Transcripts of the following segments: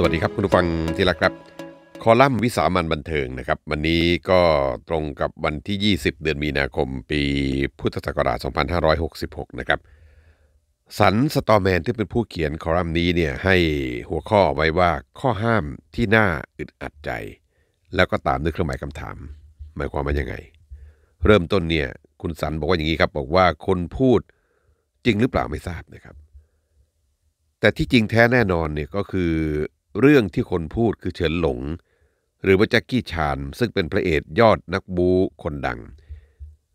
สวัสดีครับ คุณผู้ฟังที่รักครับ คอลัมน์วิสามันบันเทิงนะครับ วันนี้ก็ตรงกับวันที่ 20 เดือนมีนาคมปีพุทธศักราช2566 นะครับ สันสตอแมนที่เป็นผู้เขียนคอลัมน์นี้เนี่ยให้หัวข้อไว้ว่าข้อห้ามที่น่าอึดอัดใจ แล้วก็ตามด้วยเครื่องหมายคำถาม หมายความว่ายังไง เริ่มต้นเนี่ยคุณสันบอกว่าอย่างนี้ครับ บอกว่าคนพูดจริงหรือเปล่าไม่ทราบนะครับ แต่ที่จริงแท้แน่นอนเนี่ยก็คือเรื่องที่คนพูดคือเฉินหลง หรือว่าแจ็คกี้ชาน ซึ่งเป็นพระเอกยอดนักบู คนดัง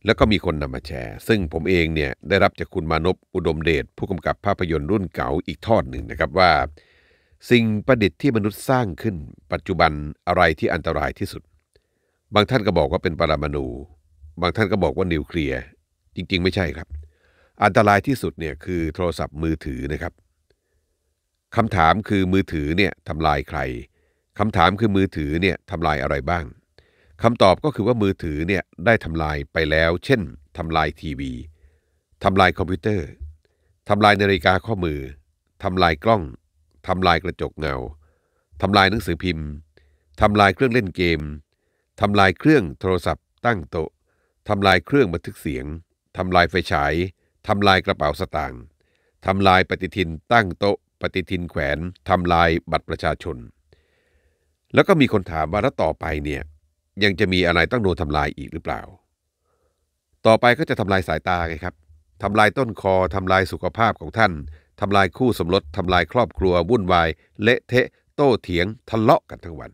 แล้วก็มีคนนำมาแชร์ ซึ่งผมเองเนี่ยได้รับจากคุณมานพอุดมเดชผู้กำกับภาพยนตร์รุ่นเก่าอีกทอดหนึ่งนะครับว่า สิ่งประดิษฐ์ที่มนุษย์สร้างขึ้น ปัจจุบันอะไรที่อันตรายที่สุด บางท่านก็บอกว่าเป็นปรมาณูบางท่านก็บอกว่านิวเคลียร์จริง ๆ ไม่ใช่ครับ อันตรายที่สุดเนี่ยคือโทรศัพท์มือถือนะครับคำถามคือมือถือเนี่ยทำลายใคร คำถามคือมือถือเนี่ยทำลายอะไรบ้าง คำตอบก็คือว่ามือถือเนี่ยได้ทำลายไปแล้ว เช่น ทำลายทีวี ทำลายคอมพิวเตอร์ ทำลายนาฬิกาข้อมือ ทำลายกล้อง ทำลายกระจกเงา ทำลายหนังสือพิมพ์ ทำลายเครื่องเล่นเกม ทำลายเครื่องโทรศัพท์ตั้งโต๊ะ ทำลายเครื่องบันทึกเสียง ทำลายไฟฉาย ทำลายกระเป๋าสตางค์ ทำลายปฏิทินตั้งโต๊ะปฏิทินแขวน ทำลายบัตรประชาชน แล้วก็มีคนถามว่าแล้วต่อไปเนี่ยยังจะมีอะไรต้องโดนทำลายอีกหรือเปล่า ต่อไปก็จะทำลายสายตาไงครับทำลายต้นคอ ทำลายสุขภาพของท่านทำลายคู่สมรสทำลายครอบครัว วุ่นวายเละเทะโต้เถียงทะเลาะกันทั้งวัน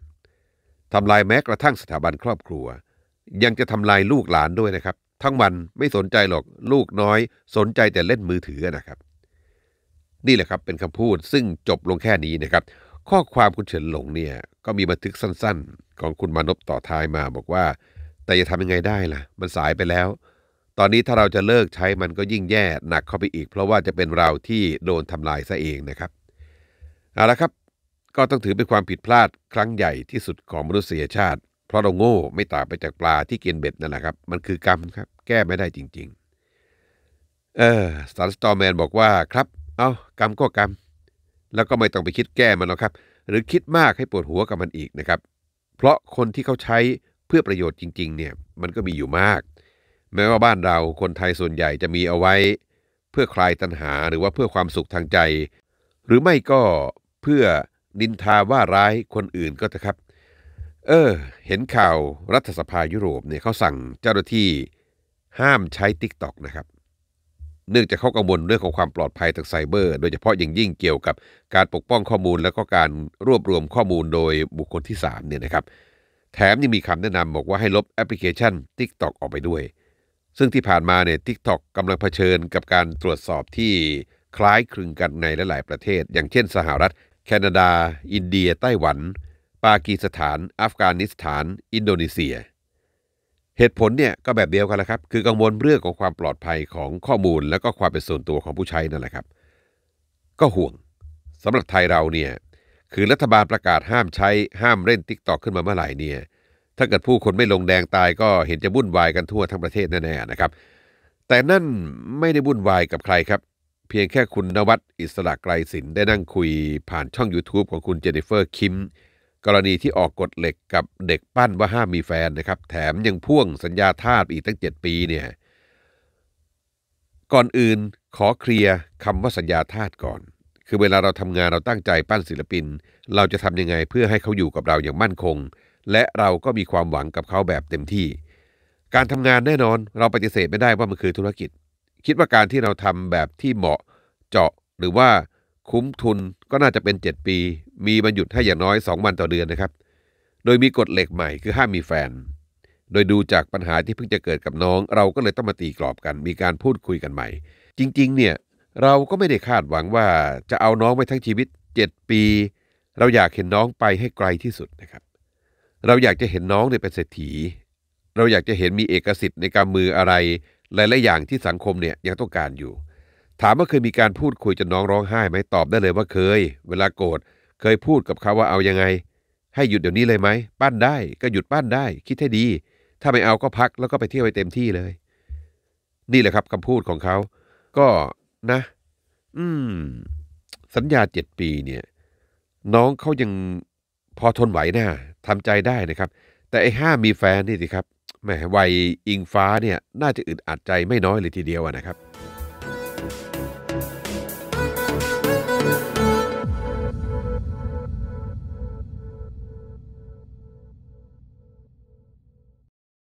ทำลายแม้กระทั่งสถาบันครอบครัว ยังจะทำลายลูกหลานด้วยนะครับ ทั้งวันไม่สนใจหรอกลูกน้อย สนใจแต่เล่นมือถือนะครับนี่แหละครับเป็นคำพูดซึ่งจบลงแค่นี้นะครับ ข้อความคุณเฉินหลงเนี่ย ก็มีบันทึกสั้นๆ ของคุณมานพต่อท้ายมาบอกว่า แต่จะทำยังไงได้ล่ะ มันสายไปแล้ว ตอนนี้ถ้าเราจะเลิกใช้มันก็ยิ่งแย่หนักเข้าไปอีกเพราะว่าจะเป็นเราที่โดนทำลายซะเองนะครับเอาละครับ ก็ต้องถือเป็นความผิดพลาดครั้งใหญ่ที่สุดของมนุษยชาติ เพราะเราโง่ไม่ต่างไปจากปลาที่กินเบ็ดนั่นแหละครับ มันคือกรรมครับแก้ไม่ได้จริงๆเออสตาร์สตอร์แมนบอกว่าครับเอากรรมก็กรรมแล้วก็ไม่ต้องไปคิดแก้มันหรอกครับ หรือคิดมากให้ปวดหัวกับมันอีกนะครับ เพราะคนที่เขาใช้เพื่อประโยชน์จริง ๆ เนี่ยมันก็มีอยู่มาก แม้ว่าบ้านเราคนไทยส่วนใหญ่จะมีเอาไว้ เพื่อคลายตัณหาหรือว่าเพื่อความสุขทางใจ หรือไม่ก็เพื่อนินทาว่าร้ายคนอื่นก็อะครับเออเห็นข่าวรัฐสภายุโรปเนี่ยเขาสั่งเจ้าหน้าที่ห้ามใช้ติ๊ต็อกนะครับเนื่องจากเขากังวลเรื่องของความปลอดภัยทางไซเบอร์โดยเฉพาะอย่างยิ่งเกี่ยวกับการปกป้องข้อมูล และก็การรวบรวมข้อมูลโดยบุคคลที่3เนี่ยนะครับแถมยังมีคำแนะนำบอกว่าให้ลบแอปพลิเคชัน TikTok ออกไปด้วย ซึ่งที่ผ่านมาเนี่ยทิกตอกกำลังเผชิญกับการตรวจสอบที่คล้ายคลึงกันในหลาย ๆประเทศ อย่างเช่นสหรัฐ แคนาดา อินเดียไต้หวัน ปากีสถานอัฟกานิสถาน อินโดนีเซียเหตุผลเนี่ยก็แบบเดียวกันแหละครับคือกังวลเรื่องของความปลอดภัยของข้อมูลและก็ความเป็นส่วนตัวของผู้ใช้นั่นแหละครับก็ห่วง สำหรับไทยเราเนี่ยคือรัฐบาลประกาศห้ามใช้ห้ามเล่นทิกตอกขึ้นมาเมื่อไหร่เนี่ยถ้าเกิดผู้คนไม่ลงแดงตาย ก็เห็นจะวุ่นวายกันทั่วทั้งประเทศแน่ๆนะครับ แต่นั่นไม่ได้วุ่นวายกับใครครับ เพียงแค่คุณนวัดอิสระไกรสินได้นั่งคุยผ่านช่อง YouTube ของคุณเจนนิเฟอร์คิมกรณีที่ออกกฎเหล็กกับเด็กปั้นว่าห้ามมีแฟนนะครับ แถมยังพ่วงสัญญาทาสอีกตั้งเจ็ดปีเนี่ยก่อนอื่น ขอเคลียร์คำว่าสัญญาทาสก่อน คือเวลาเราทำงานเราตั้งใจปั้นศิลปิน เราจะทำยังไงเพื่อให้เขาอยู่กับเราอย่างมั่นคง และเราก็มีความหวังกับเขาแบบเต็มที่ การทำงานแน่นอนเราปฏิเสธไม่ได้ว่ามันคือธุรกิจ คิดว่าการที่เราทำแบบที่เหมาะ เจาะหรือว่าคุ้มทุนก็น่าจะเป็น 7 ปี มีบรรยุดให้อย่างน้อย2วันต่อเดือนนะครับ โดยมีกฎเหล็กใหม่คือห้ามมีแฟน โดยดูจากปัญหาที่เพิ่งจะเกิดกับน้องเราก็เลยต้องมาตีกรอบกัน มีการพูดคุยกันใหม่ จริงๆเนี่ยเราก็ไม่ได้คาดหวังว่าจะเอาน้องไปทั้งชีวิต 7 ปี เราอยากเห็นน้องไปให้ไกลที่สุดนะครับ เราอยากจะเห็นน้องเนี่ยเป็นเศรษฐี เราอยากจะเห็นมีเอกสิทธิ์ในการมืออะไรหลายๆอย่างที่สังคมเนี่ยยังต้องการอยู่ถามว่าเคยมีการพูดคุยจนน้องร้องไห้ไหมตอบได้เลยว่าเคย เวลาโกรธเคยพูดกับเขาว่าเอายังไง ให้หยุดเดี๋ยวนี้เลยไหมปั้นได้ ก็หยุดปั้นได้ คิดให้ดี ถ้าไม่เอาก็พักแล้วก็ไปเที่ยวไปเต็มที่เลย นี่แหละครับคำพูดของเขา ก็นะ อืมสัญญาเจ็ดปีเนี่ย น้องเขายังพอทนไหวนะทำใจได้นะครับ แต่ไอ้ห้ามีแฟนนี่สิครับแหมวัยอิงฟ้าเนี่ย น่าจะอึดอัดใจไม่น้อยเลยทีเดียวนะครับ